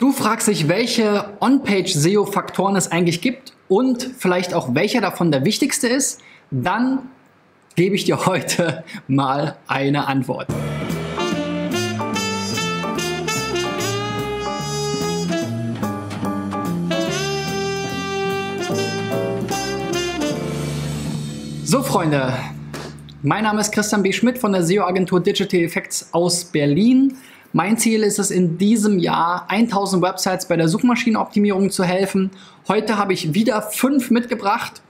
Du fragst dich, welche On-Page-SEO-Faktoren es eigentlich gibt und vielleicht auch welcher davon der wichtigste ist, dann gebe ich dir heute mal eine Antwort. So Freunde, mein Name ist Christian B. Schmidt von der SEO-Agentur Digital Effects aus Berlin. Mein Ziel ist es, in diesem Jahr 1000 Websites bei der Suchmaschinenoptimierung zu helfen. Heute habe ich wieder fünf mitgebracht.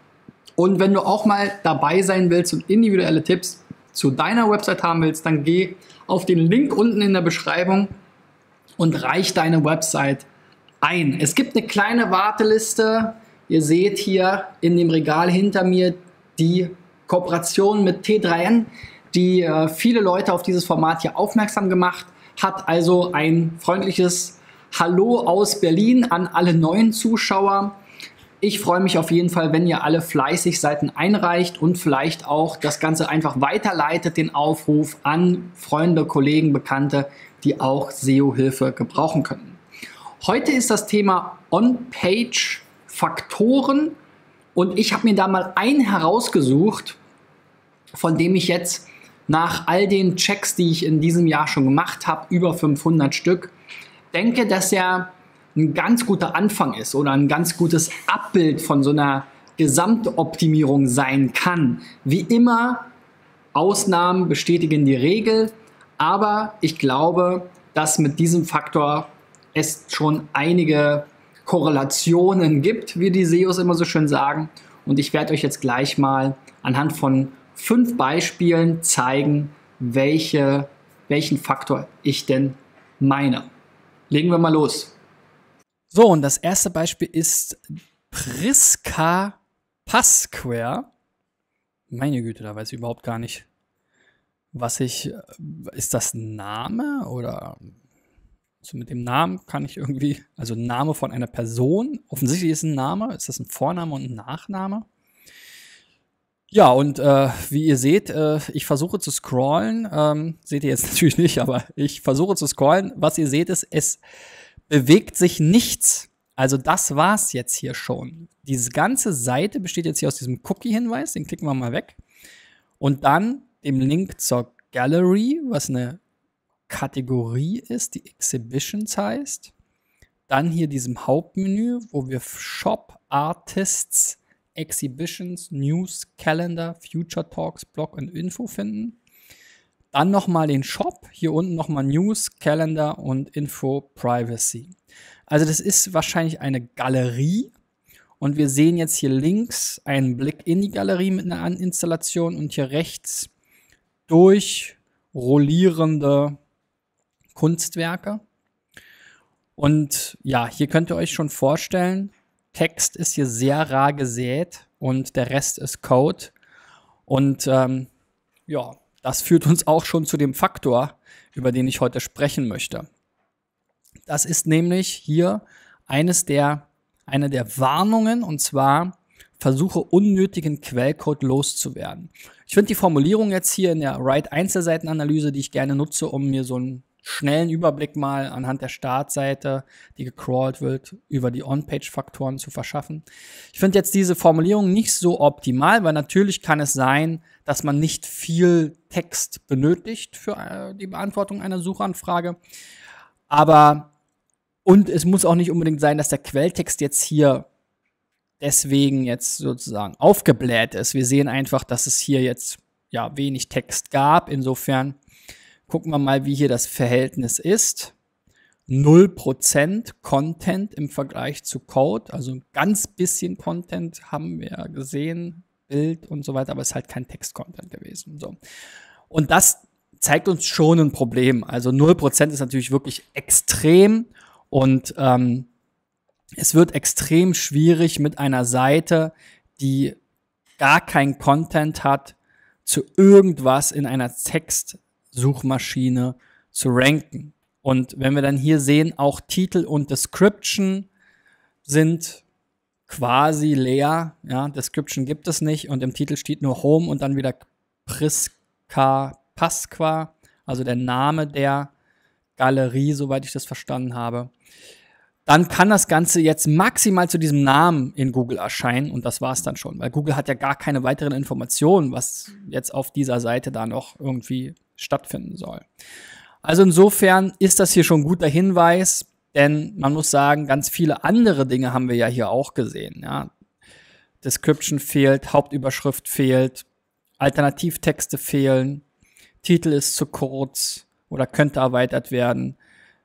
Und wenn du auch mal dabei sein willst und individuelle Tipps zu deiner Website haben willst, dann geh auf den Link unten in der Beschreibung und reich deine Website ein. Es gibt eine kleine Warteliste. Ihr seht hier in dem Regal hinter mir die Kooperation mit T3N, die äh, viele Leute auf dieses Format hier aufmerksam gemacht hat also ein freundliches Hallo aus Berlin an alle neuen Zuschauer. Ich freue mich auf jeden Fall, wenn ihr alle fleißig Seiten einreicht und vielleicht auch das Ganze einfach weiterleitet, den Aufruf an Freunde, Kollegen, Bekannte, die auch SEO-Hilfe gebrauchen können. Heute ist das Thema On-Page-Faktoren und ich habe mir da mal einen herausgesucht, von dem ich jetzt nach all den Checks, die ich in diesem Jahr schon gemacht habe, über 500 Stück, denke, dass er ein ganz guter Anfang ist oder ein ganz gutes Abbild von so einer Gesamtoptimierung sein kann. Wie immer, Ausnahmen bestätigen die Regel, aber ich glaube, dass mit diesem Faktor es schon einige Korrelationen gibt, wie die SEOs immer so schön sagen. Und ich werde euch jetzt gleich mal anhand von fünf Beispielen zeigen, welche, welchen Faktor ich denn meine. Legen wir mal los. So, und das erste Beispiel ist Priska Pasquare. Meine Güte, da weiß ich überhaupt gar nicht, was ich. Ist das ein Name oder. Also mit dem Namen kann ich irgendwie, also Name von einer Person. Offensichtlich ist ein Name. Ist das ein Vorname und ein Nachname? Ja, und äh, wie ihr seht, äh, ich versuche zu scrollen. Ähm, seht ihr jetzt natürlich nicht, aber ich versuche zu scrollen. Was ihr seht, ist, es bewegt sich nichts. Also das war's jetzt hier schon. Diese ganze Seite besteht jetzt hier aus diesem Cookie-Hinweis, den klicken wir mal weg. Und dann dem Link zur Gallery, was eine Kategorie ist, die Exhibitions heißt. Dann hier diesem Hauptmenü, wo wir Shop Artists Exhibitions, News, Calendar, Future Talks, Blog und Info finden. Dann nochmal den Shop, hier unten nochmal News, Calendar und Info Privacy. Also das ist wahrscheinlich eine Galerie und wir sehen jetzt hier links einen Blick in die Galerie mit einer Installation und hier rechts durch rollierende Kunstwerke. Und ja, hier könnt ihr euch schon vorstellen, Text ist hier sehr rar gesät und der Rest ist Code. Und ähm, ja, das führt uns auch schon zu dem Faktor, über den ich heute sprechen möchte. Das ist nämlich hier eines der, eine der Warnungen und zwar versuche unnötigen Quellcode loszuwerden. Ich finde die Formulierung jetzt hier in der Write-Einzelseitenanalyse, die ich gerne nutze, um mir so ein schnellen Überblick mal anhand der Startseite, die gecrawlt wird, über die On-Page-Faktoren zu verschaffen. Ich finde jetzt diese Formulierung nicht so optimal, weil natürlich kann es sein, dass man nicht viel Text benötigt für äh, die Beantwortung einer Suchanfrage. Aber, und es muss auch nicht unbedingt sein, dass der Quelltext jetzt hier deswegen jetzt sozusagen aufgebläht ist. Wir sehen einfach, dass es hier jetzt ja wenig Text gab. Insofern Gucken wir mal, wie hier das Verhältnis ist. 0% Content im Vergleich zu Code. Also ein ganz bisschen Content haben wir gesehen, Bild und so weiter, aber es ist halt kein Text-Content gewesen. So. Und das zeigt uns schon ein Problem. Also 0% ist natürlich wirklich extrem und ähm, es wird extrem schwierig mit einer Seite, die gar kein Content hat, zu irgendwas in einer Text- Suchmaschine zu ranken. Und wenn wir dann hier sehen, auch Titel und Description sind quasi leer. Ja, Description gibt es nicht und im Titel steht nur Home und dann wieder Prisca Pasqua, also der Name der Galerie, soweit ich das verstanden habe. Dann kann das Ganze jetzt maximal zu diesem Namen in Google erscheinen und das war es dann schon, weil Google hat ja gar keine weiteren Informationen, was jetzt auf dieser Seite da noch irgendwie stattfinden soll. Also insofern ist das hier schon ein guter Hinweis, denn man muss sagen, ganz viele andere Dinge haben wir ja hier auch gesehen. Ja. Description fehlt, Hauptüberschrift fehlt, Alternativtexte fehlen, Titel ist zu kurz oder könnte erweitert werden,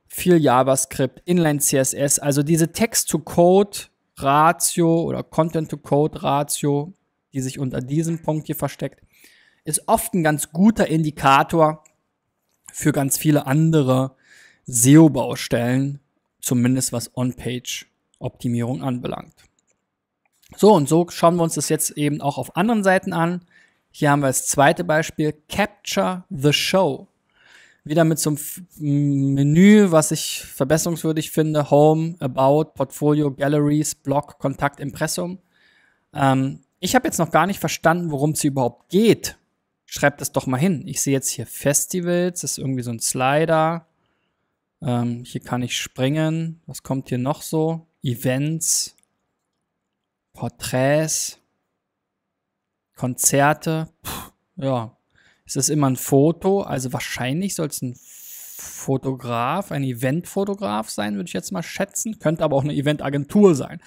viel JavaScript, Inline CSS, also diese Text-to-Code-Ratio oder Content-to-Code-Ratio, die sich unter diesem Punkt hier versteckt, ist oft ein ganz guter Indikator für ganz viele andere SEO-Baustellen, zumindest was On-Page-Optimierung anbelangt. So, und so schauen wir uns das jetzt eben auch auf anderen Seiten an. Hier haben wir das zweite Beispiel, Capture the Show. Wieder mit so einem Menü, was ich verbesserungswürdig finde, Home, About, Portfolio, Galleries, Blog, Kontakt, Impressum. Ähm, ich habe jetzt noch gar nicht verstanden, worum es überhaupt geht schreibt das doch mal hin. Ich sehe jetzt hier Festivals, das ist irgendwie so ein Slider. Ähm, hier kann ich springen. Was kommt hier noch so? Events, Porträts, Konzerte. Puh, ja, es ist immer ein Foto. Also wahrscheinlich soll es ein Fotograf, ein Eventfotograf sein, würde ich jetzt mal schätzen. Könnte aber auch eine Eventagentur sein.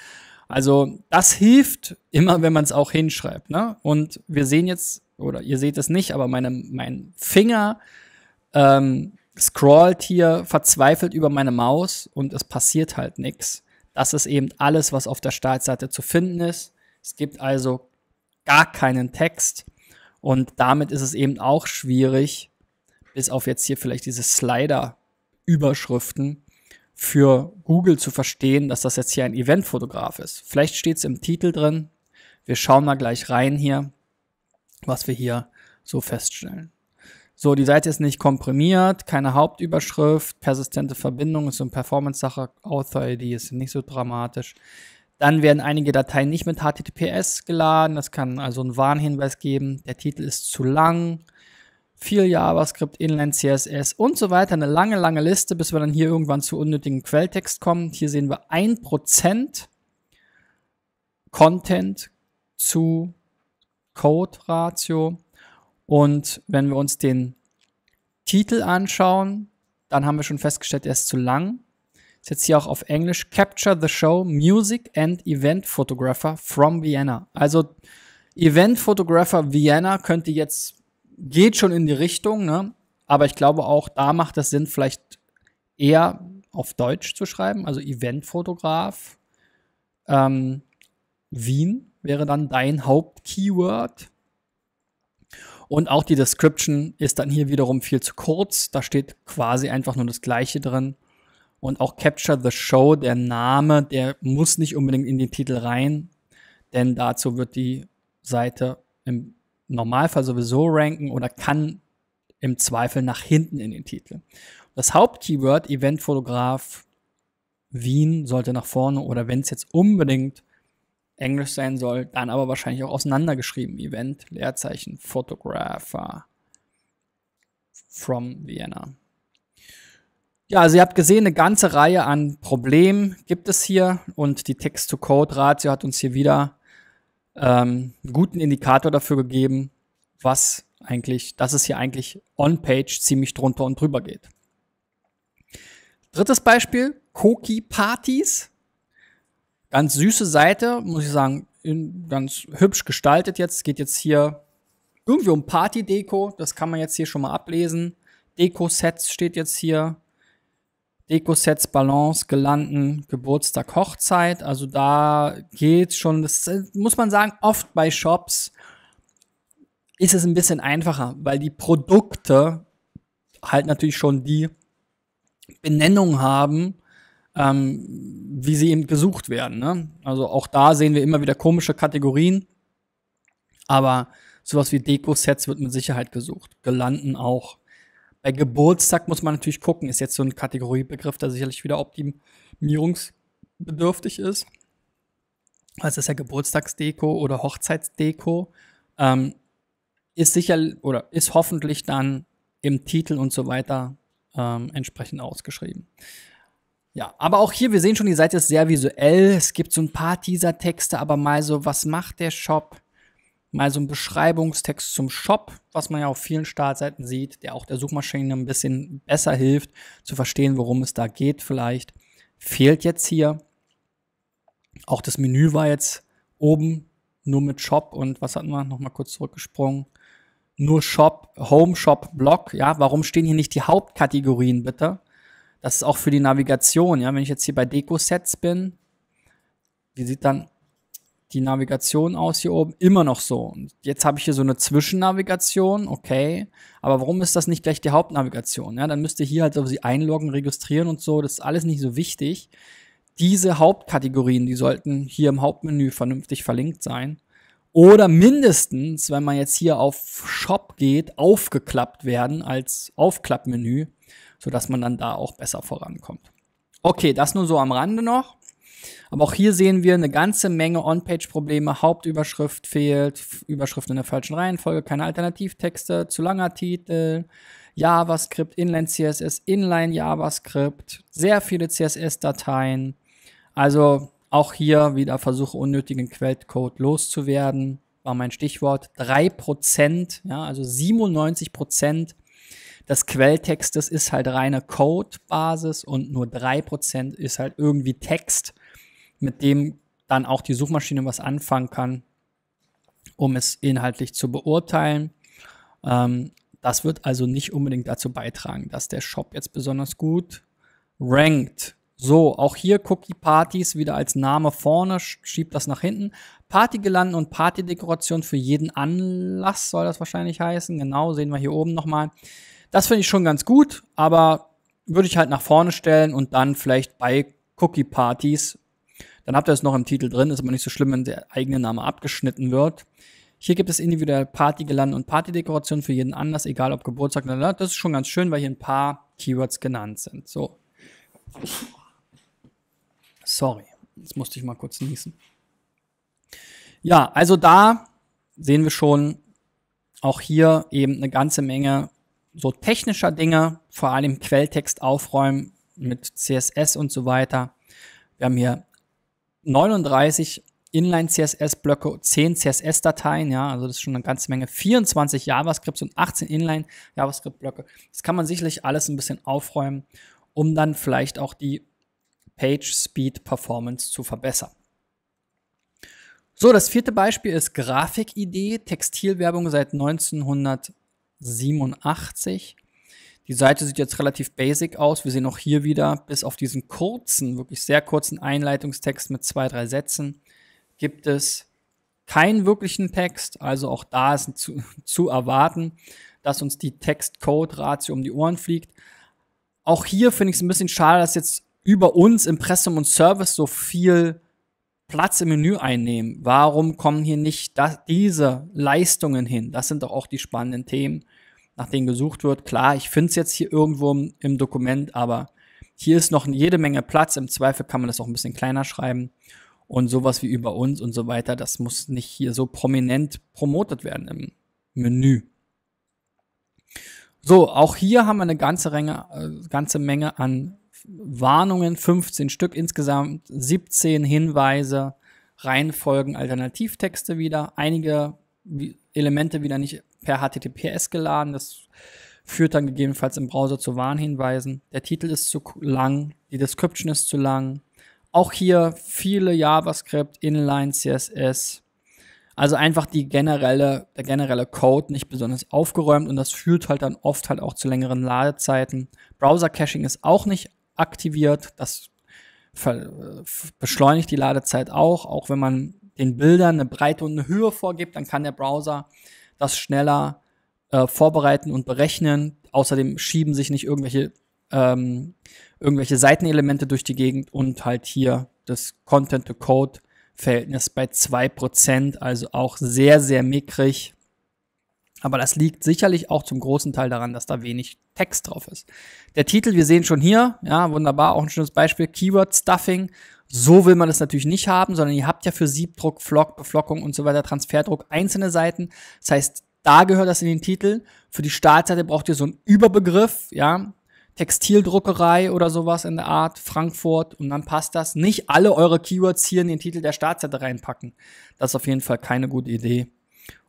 Also das hilft immer, wenn man es auch hinschreibt. Ne? Und wir sehen jetzt oder ihr seht es nicht, aber meine, mein Finger ähm, scrollt hier verzweifelt über meine Maus und es passiert halt nichts. Das ist eben alles, was auf der Startseite zu finden ist. Es gibt also gar keinen Text und damit ist es eben auch schwierig, bis auf jetzt hier vielleicht diese Slider-Überschriften für Google zu verstehen, dass das jetzt hier ein Eventfotograf ist. Vielleicht steht es im Titel drin. Wir schauen mal gleich rein hier was wir hier so feststellen. So, die Seite ist nicht komprimiert, keine Hauptüberschrift, persistente Verbindung ist so eine Performance-Sache, Author-ID ist nicht so dramatisch. Dann werden einige Dateien nicht mit HTTPS geladen, das kann also einen Warnhinweis geben, der Titel ist zu lang, viel JavaScript, Inline CSS und so weiter, eine lange, lange Liste, bis wir dann hier irgendwann zu unnötigen Quelltext kommen. Hier sehen wir 1% Content zu Code-Ratio. Und wenn wir uns den Titel anschauen, dann haben wir schon festgestellt, er ist zu lang. Ist jetzt hier auch auf Englisch Capture the Show Music and Event Photographer from Vienna. Also Event Photographer Vienna könnte jetzt geht schon in die Richtung, ne? Aber ich glaube auch, da macht es Sinn, vielleicht eher auf Deutsch zu schreiben, also Eventfotograf ähm, Wien wäre dann dein Hauptkeyword. Und auch die Description ist dann hier wiederum viel zu kurz. Da steht quasi einfach nur das Gleiche drin. Und auch Capture the Show, der Name, der muss nicht unbedingt in den Titel rein, denn dazu wird die Seite im Normalfall sowieso ranken oder kann im Zweifel nach hinten in den Titel. Das Hauptkeyword Eventfotograf Wien sollte nach vorne oder wenn es jetzt unbedingt Englisch sein soll, dann aber wahrscheinlich auch auseinandergeschrieben. Event, Leerzeichen, Photographer from Vienna. Ja, also ihr habt gesehen, eine ganze Reihe an Problemen gibt es hier und die Text-to-Code-Ratio hat uns hier wieder ähm, einen guten Indikator dafür gegeben, was eigentlich, dass es hier eigentlich on-page ziemlich drunter und drüber geht. Drittes Beispiel, cookie partys Ganz süße Seite, muss ich sagen, in, ganz hübsch gestaltet jetzt. Es geht jetzt hier irgendwie um Party-Deko. Das kann man jetzt hier schon mal ablesen. Deko-Sets steht jetzt hier. Deko-Sets, Balance, Gelanden, Geburtstag, Hochzeit. Also da geht's schon. Das äh, muss man sagen, oft bei Shops ist es ein bisschen einfacher, weil die Produkte halt natürlich schon die Benennung haben, ähm, wie sie eben gesucht werden. Ne? Also auch da sehen wir immer wieder komische Kategorien, aber sowas wie Deko-Sets wird mit Sicherheit gesucht. Gelanden auch. Bei Geburtstag muss man natürlich gucken, ist jetzt so ein Kategoriebegriff, der sicherlich wieder optimierungsbedürftig ist. Also ist ja Geburtstagsdeko oder Hochzeitsdeko. Ähm, ist sicher oder ist hoffentlich dann im Titel und so weiter ähm, entsprechend ausgeschrieben. Ja, aber auch hier, wir sehen schon, die Seite ist sehr visuell. Es gibt so ein paar Teaser-Texte, aber mal so, was macht der Shop? Mal so ein Beschreibungstext zum Shop, was man ja auf vielen Startseiten sieht, der auch der Suchmaschine ein bisschen besser hilft, zu verstehen, worum es da geht vielleicht. Fehlt jetzt hier. Auch das Menü war jetzt oben nur mit Shop und was hatten wir? Nochmal kurz zurückgesprungen. Nur Shop, Home, Shop, Blog. Ja, warum stehen hier nicht die Hauptkategorien bitte? Das ist auch für die Navigation, ja. Wenn ich jetzt hier bei Deko-Sets bin, wie sieht dann die Navigation aus hier oben? Immer noch so. Und jetzt habe ich hier so eine Zwischennavigation, okay. Aber warum ist das nicht gleich die Hauptnavigation? Ja, dann müsst ihr hier halt so sie einloggen, registrieren und so. Das ist alles nicht so wichtig. Diese Hauptkategorien, die sollten hier im Hauptmenü vernünftig verlinkt sein. Oder mindestens, wenn man jetzt hier auf Shop geht, aufgeklappt werden als Aufklappmenü sodass man dann da auch besser vorankommt. Okay, das nur so am Rande noch. Aber auch hier sehen wir eine ganze Menge On-Page-Probleme. Hauptüberschrift fehlt, Überschriften in der falschen Reihenfolge, keine Alternativtexte, zu langer Titel, JavaScript, Inline CSS, Inline JavaScript, sehr viele CSS-Dateien. Also auch hier wieder versuche, unnötigen Quellcode loszuwerden, war mein Stichwort. 3%, ja, also 97% des Quelltextes ist halt reine Code-Basis und nur 3% ist halt irgendwie Text, mit dem dann auch die Suchmaschine was anfangen kann, um es inhaltlich zu beurteilen. Ähm, das wird also nicht unbedingt dazu beitragen, dass der Shop jetzt besonders gut rankt. So, auch hier Cookie Partys wieder als Name vorne, schiebt das nach hinten. Party gelanden und Partydekoration für jeden Anlass soll das wahrscheinlich heißen. Genau, sehen wir hier oben nochmal. Das finde ich schon ganz gut, aber würde ich halt nach vorne stellen und dann vielleicht bei Cookie-Partys, dann habt ihr es noch im Titel drin, ist aber nicht so schlimm, wenn der eigene Name abgeschnitten wird. Hier gibt es individuell Partygelande und Partydekoration für jeden anders, egal ob Geburtstag oder Das ist schon ganz schön, weil hier ein paar Keywords genannt sind. So. Sorry, jetzt musste ich mal kurz niesen. Ja, also da sehen wir schon auch hier eben eine ganze Menge so technischer Dinge, vor allem Quelltext aufräumen mit CSS und so weiter. Wir haben hier 39 Inline-CSS-Blöcke, 10 CSS-Dateien, ja, also das ist schon eine ganze Menge, 24 JavaScripts und 18 Inline-JavaScript-Blöcke. Das kann man sicherlich alles ein bisschen aufräumen, um dann vielleicht auch die Page-Speed-Performance zu verbessern. So, das vierte Beispiel ist Grafikidee, Textilwerbung seit 1900. 87. Die Seite sieht jetzt relativ basic aus. Wir sehen auch hier wieder, bis auf diesen kurzen, wirklich sehr kurzen Einleitungstext mit zwei, drei Sätzen, gibt es keinen wirklichen Text. Also auch da ist zu, zu erwarten, dass uns die Text-Code-Ratio um die Ohren fliegt. Auch hier finde ich es ein bisschen schade, dass jetzt über uns Impressum und Service so viel Platz im Menü einnehmen? Warum kommen hier nicht das, diese Leistungen hin? Das sind doch auch die spannenden Themen, nach denen gesucht wird. Klar, ich finde es jetzt hier irgendwo im, im, Dokument, aber hier ist noch jede Menge Platz. Im Zweifel kann man das auch ein bisschen kleiner schreiben. Und sowas wie über uns und so weiter, das muss nicht hier so prominent promotet werden im Menü. So, auch hier haben wir eine ganze, Menge, äh, ganze Menge an Warnungen, 15 Stück insgesamt, 17 Hinweise, Reihenfolgen, Alternativtexte wieder, einige Elemente wieder nicht per HTTPS geladen. Das führt dann gegebenenfalls im Browser zu Warnhinweisen. Der Titel ist zu lang, die Description ist zu lang. Auch hier viele JavaScript, Inline CSS. Also einfach die generelle, der generelle Code nicht besonders aufgeräumt und das führt halt dann oft halt auch zu längeren Ladezeiten. Browser Caching ist auch nicht aktiviert. Das äh, beschleunigt die Ladezeit auch. Auch wenn man den Bildern eine Breite und eine Höhe vorgibt, dann kann der Browser das schneller äh, vorbereiten und berechnen. Außerdem schieben sich nicht irgendwelche, ähm, irgendwelche Seitenelemente durch die Gegend und halt hier das Content-to-Code-Verhältnis bei 2%, also auch sehr, sehr mickrig. Aber das liegt sicherlich auch zum großen Teil daran, dass da wenig Text drauf ist. Der Titel, wir sehen schon hier, ja, wunderbar, auch ein schönes Beispiel, Keyword Stuffing. So will man das natürlich nicht haben, sondern ihr habt ja für Siebdruck, Flock, Beflockung und so weiter, Transferdruck einzelne Seiten. Das heißt, da gehört das in den Titel. Für die Startseite braucht ihr so einen Überbegriff, ja, Textildruckerei oder sowas in der Art, Frankfurt, und dann passt das. Nicht alle eure Keywords hier in den Titel der Startseite reinpacken. Das ist auf jeden Fall keine gute Idee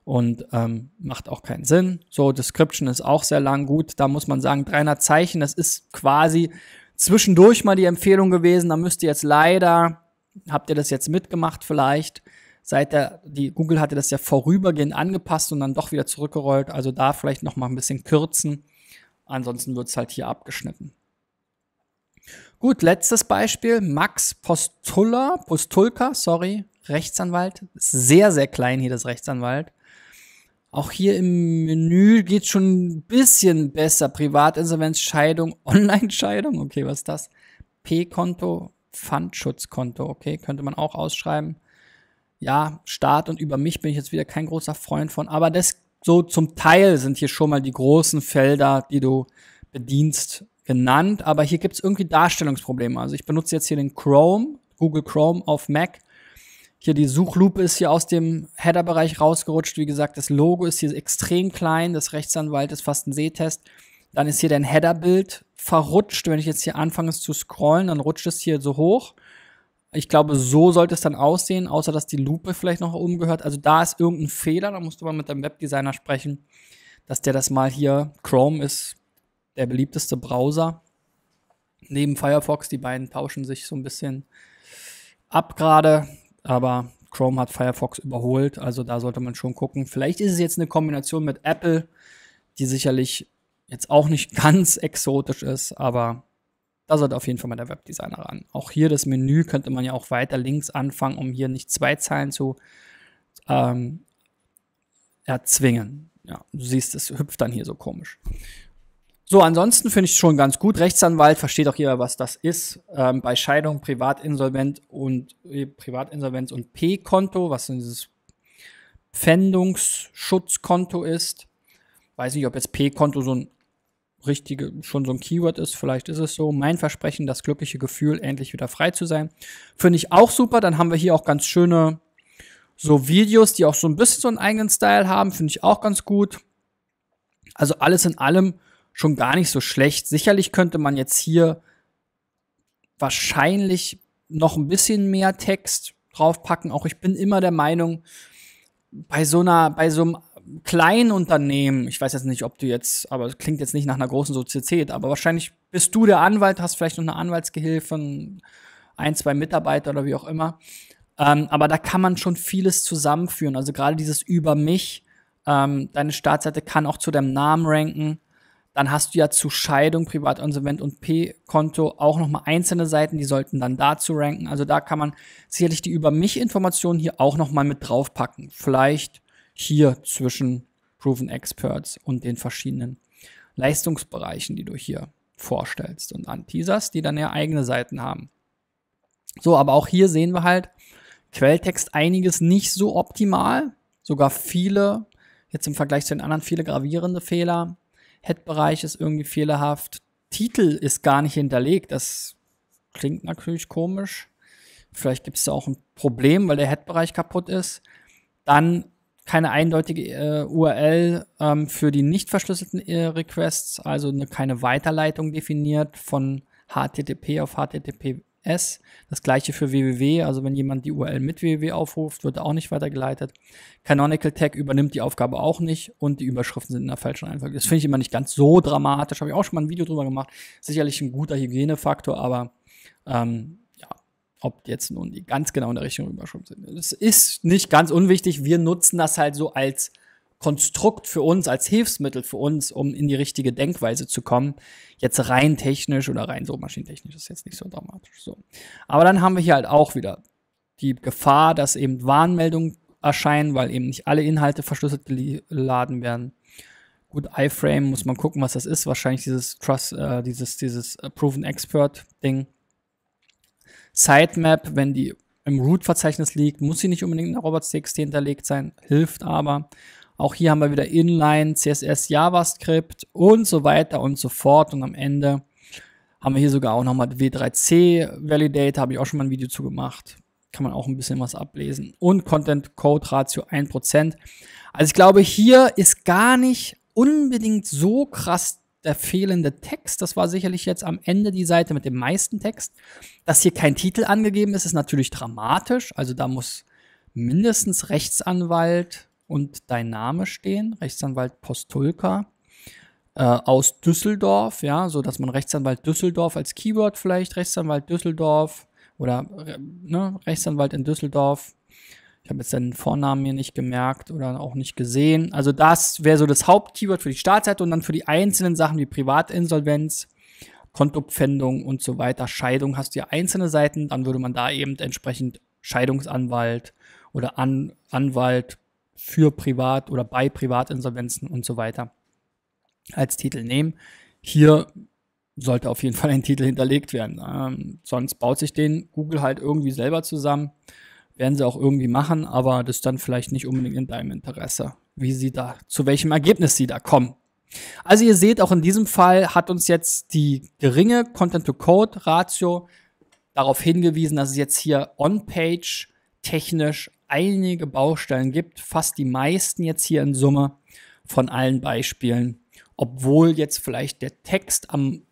und ähm, macht auch keinen Sinn. So, Description ist auch sehr lang gut. Da muss man sagen, 300 Zeichen, das ist quasi zwischendurch mal die Empfehlung gewesen. Da müsst ihr jetzt leider, habt ihr das jetzt mitgemacht vielleicht, seit der, die Google hatte das ja vorübergehend angepasst und dann doch wieder zurückgerollt. Also da vielleicht noch mal ein bisschen kürzen. Ansonsten wird es halt hier abgeschnitten. Gut, letztes Beispiel. Max Postula, Postulka, sorry, Rechtsanwalt. Sehr, sehr klein hier das Rechtsanwalt. Auch hier im Menü geht schon ein bisschen besser. Privatinsolvenz, Scheidung, Online-Scheidung. Okay, was ist das? P-Konto, Pfandschutzkonto. Okay, könnte man auch ausschreiben. Ja, Staat und über mich bin ich jetzt wieder kein großer Freund von. Aber das so zum Teil sind hier schon mal die großen Felder, die du bedienst, genannt. Aber hier gibt es irgendwie Darstellungsprobleme. Also ich benutze jetzt hier den Chrome, Google Chrome auf Mac hier die Suchlupe ist hier aus dem Header-Bereich rausgerutscht. Wie gesagt, das Logo ist hier extrem klein. Das Rechtsanwalt ist fast ein Sehtest. Dann ist hier dein Header-Bild verrutscht. Wenn ich jetzt hier anfange zu scrollen, dann rutscht es hier so hoch. Ich glaube, so sollte es dann aussehen, außer dass die Lupe vielleicht noch umgehört. Also da ist irgendein Fehler. Da musst du mal mit deinem Webdesigner sprechen, dass der das mal hier. Chrome ist der beliebteste Browser. Neben Firefox, die beiden tauschen sich so ein bisschen ab gerade aber Chrome hat Firefox überholt, also da sollte man schon gucken. Vielleicht ist es jetzt eine Kombination mit Apple, die sicherlich jetzt auch nicht ganz exotisch ist, aber da sollte auf jeden Fall mal der Webdesigner ran. Auch hier das Menü könnte man ja auch weiter links anfangen, um hier nicht zwei Zeilen zu ähm, erzwingen. Ja, du siehst, es hüpft dann hier so komisch. So, ansonsten finde ich es schon ganz gut. Rechtsanwalt versteht auch jeder, was das ist. Ähm, bei Scheidung, Privatinsolvent und äh, Privatinsolvenz und P-Konto, was dieses Pfändungsschutzkonto ist. Weiß nicht, ob jetzt P-Konto so ein richtige, schon so ein Keyword ist, vielleicht ist es so. Mein Versprechen, das glückliche Gefühl, endlich wieder frei zu sein. Finde ich auch super. Dann haben wir hier auch ganz schöne so Videos, die auch so ein bisschen so einen eigenen Style haben. Finde ich auch ganz gut. Also alles in allem schon gar nicht so schlecht. Sicherlich könnte man jetzt hier wahrscheinlich noch ein bisschen mehr Text draufpacken. Auch ich bin immer der Meinung, bei so einer, bei so einem kleinen Unternehmen, ich weiß jetzt nicht, ob du jetzt, aber es klingt jetzt nicht nach einer großen Sozietät, aber wahrscheinlich bist du der Anwalt, hast vielleicht noch eine Anwaltsgehilfe, ein, zwei Mitarbeiter oder wie auch immer. Ähm, aber da kann man schon vieles zusammenführen. Also gerade dieses über mich, ähm, deine Startseite kann auch zu deinem Namen ranken dann hast du ja zu Scheidung, Privatinsolvent und P-Konto auch nochmal einzelne Seiten, die sollten dann dazu ranken. Also da kann man sicherlich die über mich Informationen hier auch nochmal mit draufpacken. Vielleicht hier zwischen Proven Experts und den verschiedenen Leistungsbereichen, die du hier vorstellst und anteaserst, die dann ja eigene Seiten haben. So, aber auch hier sehen wir halt, Quelltext einiges nicht so optimal, sogar viele, jetzt im Vergleich zu den anderen, viele gravierende Fehler Head-Bereich ist irgendwie fehlerhaft. Titel ist gar nicht hinterlegt. Das klingt natürlich komisch. Vielleicht gibt es da auch ein Problem, weil der Head-Bereich kaputt ist. Dann keine eindeutige äh, URL ähm, für die nicht verschlüsselten äh, Requests, also eine, keine Weiterleitung definiert von HTTP auf HTTP S. Das gleiche für www, also wenn jemand die URL mit www aufruft, wird auch nicht weitergeleitet. Canonical Tag übernimmt die Aufgabe auch nicht und die Überschriften sind in der falschen Reihenfolge. Das finde ich immer nicht ganz so dramatisch, habe ich auch schon mal ein Video drüber gemacht. Sicherlich ein guter Hygienefaktor, aber ähm, ja, ob jetzt nun die ganz genau in der richtigen Überschrift sind. Es ist nicht ganz unwichtig, wir nutzen das halt so als Konstrukt für uns, als Hilfsmittel für uns, um in die richtige Denkweise zu kommen. Jetzt rein technisch oder rein so maschinentechnisch ist jetzt nicht so dramatisch. So. Aber dann haben wir hier halt auch wieder die Gefahr, dass eben Warnmeldungen erscheinen, weil eben nicht alle Inhalte verschlüsselt geladen werden. Gut, iframe muss man gucken, was das ist. Wahrscheinlich dieses Trust, äh, dieses, dieses äh, Proven Expert Ding. Sitemap, wenn die im Root-Verzeichnis liegt, muss sie nicht unbedingt in der Robots.txt hinterlegt sein, hilft aber. Auch hier haben wir wieder Inline, CSS, JavaScript und so weiter und so fort. Und am Ende haben wir hier sogar auch nochmal W3C Validator, habe ich auch schon mal ein Video zu gemacht. Kann man auch ein bisschen was ablesen. Und Content Code Ratio 1%. Also ich glaube, hier ist gar nicht unbedingt so krass der fehlende Text. Das war sicherlich jetzt am Ende die Seite mit dem meisten Text. Dass hier kein Titel angegeben ist, ist natürlich dramatisch. Also da muss mindestens Rechtsanwalt, und dein Name stehen, Rechtsanwalt Postulka äh, aus Düsseldorf, ja, so dass man Rechtsanwalt Düsseldorf als Keyword vielleicht, Rechtsanwalt Düsseldorf oder äh, ne, Rechtsanwalt in Düsseldorf. Ich habe jetzt deinen Vornamen hier nicht gemerkt oder auch nicht gesehen. Also das wäre so das Hauptkeyword für die Startseite und dann für die einzelnen Sachen wie Privatinsolvenz, Kontopfändung und so weiter, Scheidung hast du ja einzelne Seiten, dann würde man da eben entsprechend Scheidungsanwalt oder An Anwalt, für Privat- oder bei Privatinsolvenzen und so weiter als Titel nehmen. Hier sollte auf jeden Fall ein Titel hinterlegt werden. Ähm, sonst baut sich den Google halt irgendwie selber zusammen. Werden sie auch irgendwie machen, aber das ist dann vielleicht nicht unbedingt in deinem Interesse, wie sie da, zu welchem Ergebnis sie da kommen. Also ihr seht, auch in diesem Fall hat uns jetzt die geringe Content-to-Code-Ratio darauf hingewiesen, dass es jetzt hier on-page technisch einige Baustellen gibt, fast die meisten jetzt hier in Summe von allen Beispielen, obwohl jetzt vielleicht der Text am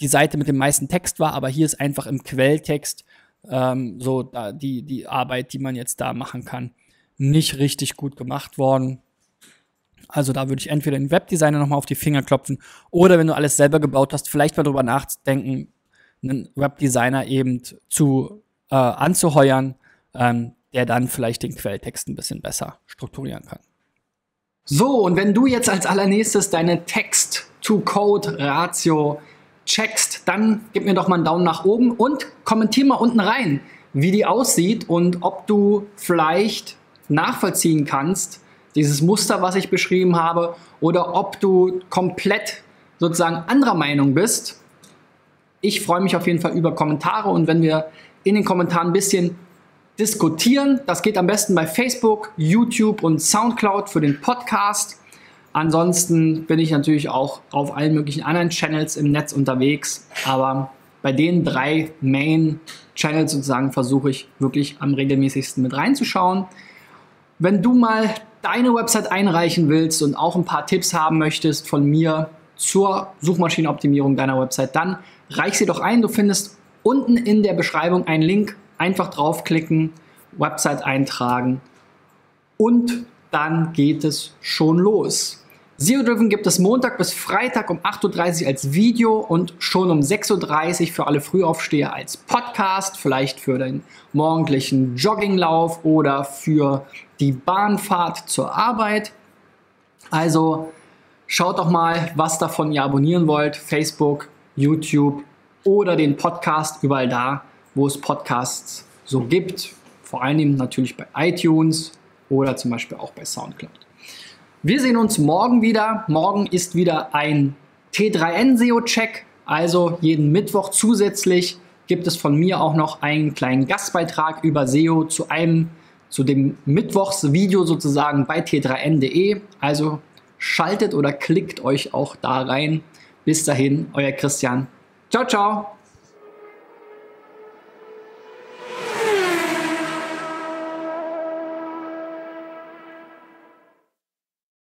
die Seite mit dem meisten Text war, aber hier ist einfach im Quelltext ähm, so da, die, die Arbeit, die man jetzt da machen kann, nicht richtig gut gemacht worden. Also da würde ich entweder den Webdesigner nochmal auf die Finger klopfen oder wenn du alles selber gebaut hast, vielleicht mal darüber nachdenken, einen Webdesigner eben zu äh, anzuheuern, ähm, der dann vielleicht den Quelltext ein bisschen besser strukturieren kann. So, und wenn du jetzt als allernächstes deine Text-to-Code-Ratio checkst, dann gib mir doch mal einen Daumen nach oben und kommentier mal unten rein, wie die aussieht und ob du vielleicht nachvollziehen kannst, dieses Muster, was ich beschrieben habe, oder ob du komplett sozusagen anderer Meinung bist. Ich freue mich auf jeden Fall über Kommentare und wenn wir in den Kommentaren ein bisschen diskutieren. Das geht am besten bei Facebook, YouTube und Soundcloud für den Podcast. Ansonsten bin ich natürlich auch auf allen möglichen anderen Channels im Netz unterwegs, aber bei den drei Main Channels sozusagen versuche ich wirklich am regelmäßigsten mit reinzuschauen. Wenn du mal deine Website einreichen willst und auch ein paar Tipps haben möchtest von mir zur Suchmaschinenoptimierung deiner Website, dann reich sie doch ein. Du findest unten in der Beschreibung einen Link Einfach draufklicken, Website eintragen und dann geht es schon los. Zero Driven gibt es Montag bis Freitag um 8.30 Uhr als Video und schon um 6.30 Uhr für alle Frühaufsteher als Podcast, vielleicht für den morgendlichen Jogginglauf oder für die Bahnfahrt zur Arbeit. Also schaut doch mal, was davon ihr abonnieren wollt, Facebook, YouTube oder den Podcast überall da, wo es Podcasts so gibt. Vor allem natürlich bei iTunes oder zum Beispiel auch bei SoundCloud. Wir sehen uns morgen wieder. Morgen ist wieder ein T3N SEO-Check. Also jeden Mittwoch zusätzlich gibt es von mir auch noch einen kleinen Gastbeitrag über SEO zu einem, zu dem Mittwochsvideo sozusagen bei t3n.de. Also schaltet oder klickt euch auch da rein. Bis dahin, euer Christian. Ciao, ciao.